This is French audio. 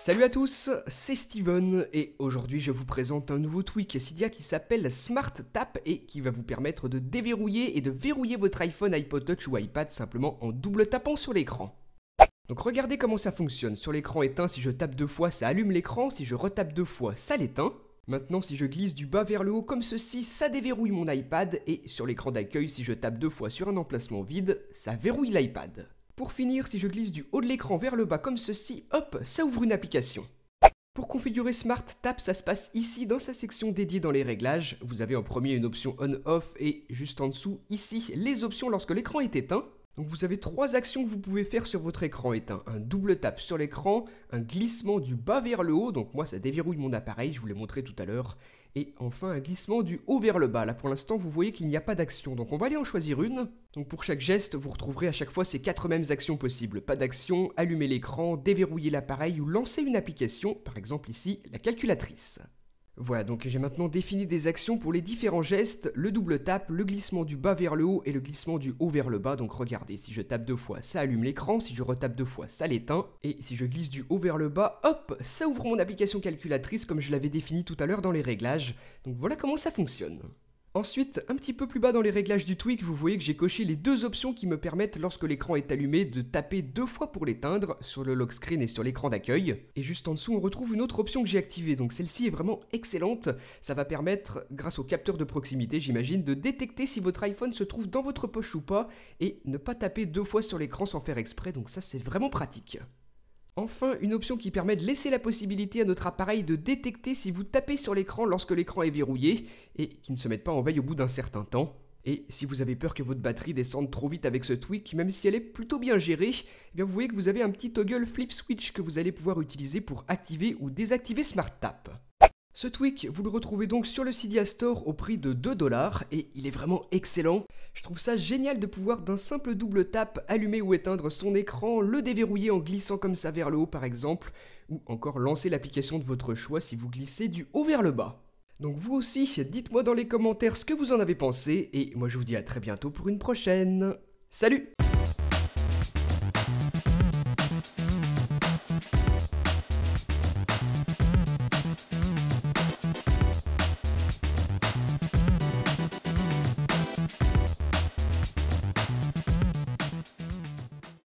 Salut à tous, c'est Steven et aujourd'hui je vous présente un nouveau tweak Cydia qui s'appelle Smart Tap et qui va vous permettre de déverrouiller et de verrouiller votre iPhone, iPod Touch ou iPad simplement en double tapant sur l'écran. Donc regardez comment ça fonctionne, sur l'écran éteint, si je tape deux fois ça allume l'écran, si je retape deux fois ça l'éteint. Maintenant si je glisse du bas vers le haut comme ceci, ça déverrouille mon iPad et sur l'écran d'accueil si je tape deux fois sur un emplacement vide, ça verrouille l'iPad. Pour finir, si je glisse du haut de l'écran vers le bas comme ceci, hop, ça ouvre une application. Pour configurer Smart Tap, ça se passe ici dans sa section dédiée dans les réglages. Vous avez en premier une option on-off et juste en dessous, ici, les options lorsque l'écran est éteint. Donc vous avez trois actions que vous pouvez faire sur votre écran éteint. Un double tap sur l'écran, un glissement du bas vers le haut, donc moi ça déverrouille mon appareil, je vous l'ai montré tout à l'heure, et enfin un glissement du haut vers le bas. Là pour l'instant vous voyez qu'il n'y a pas d'action, donc on va aller en choisir une. Donc pour chaque geste vous retrouverez à chaque fois ces quatre mêmes actions possibles. Pas d'action, allumer l'écran, déverrouiller l'appareil ou lancer une application, par exemple ici la calculatrice. Voilà, donc j'ai maintenant défini des actions pour les différents gestes, le double tap, le glissement du bas vers le haut et le glissement du haut vers le bas. Donc regardez, si je tape deux fois, ça allume l'écran, si je retape deux fois, ça l'éteint, et si je glisse du haut vers le bas, hop, ça ouvre mon application calculatrice comme je l'avais défini tout à l'heure dans les réglages. Donc voilà comment ça fonctionne. Ensuite, un petit peu plus bas dans les réglages du tweak, vous voyez que j'ai coché les deux options qui me permettent, lorsque l'écran est allumé, de taper deux fois pour l'éteindre, sur le lock screen et sur l'écran d'accueil. Et juste en dessous, on retrouve une autre option que j'ai activée, donc celle-ci est vraiment excellente. Ça va permettre, grâce au capteur de proximité, j'imagine, de détecter si votre iPhone se trouve dans votre poche ou pas, et ne pas taper deux fois sur l'écran sans faire exprès, donc ça c'est vraiment pratique. Enfin, une option qui permet de laisser la possibilité à notre appareil de détecter si vous tapez sur l'écran lorsque l'écran est verrouillé et qui ne se mette pas en veille au bout d'un certain temps. Et si vous avez peur que votre batterie descende trop vite avec ce tweak, même si elle est plutôt bien gérée, eh bien vous voyez que vous avez un petit toggle flip switch que vous allez pouvoir utiliser pour activer ou désactiver SmartTap. Ce tweak, vous le retrouvez donc sur le Cydia Store au prix de 2 dollars et il est vraiment excellent. Je trouve ça génial de pouvoir d'un simple double tap allumer ou éteindre son écran, le déverrouiller en glissant comme ça vers le haut par exemple, ou encore lancer l'application de votre choix si vous glissez du haut vers le bas. Donc vous aussi, dites-moi dans les commentaires ce que vous en avez pensé et moi je vous dis à très bientôt pour une prochaine. Salut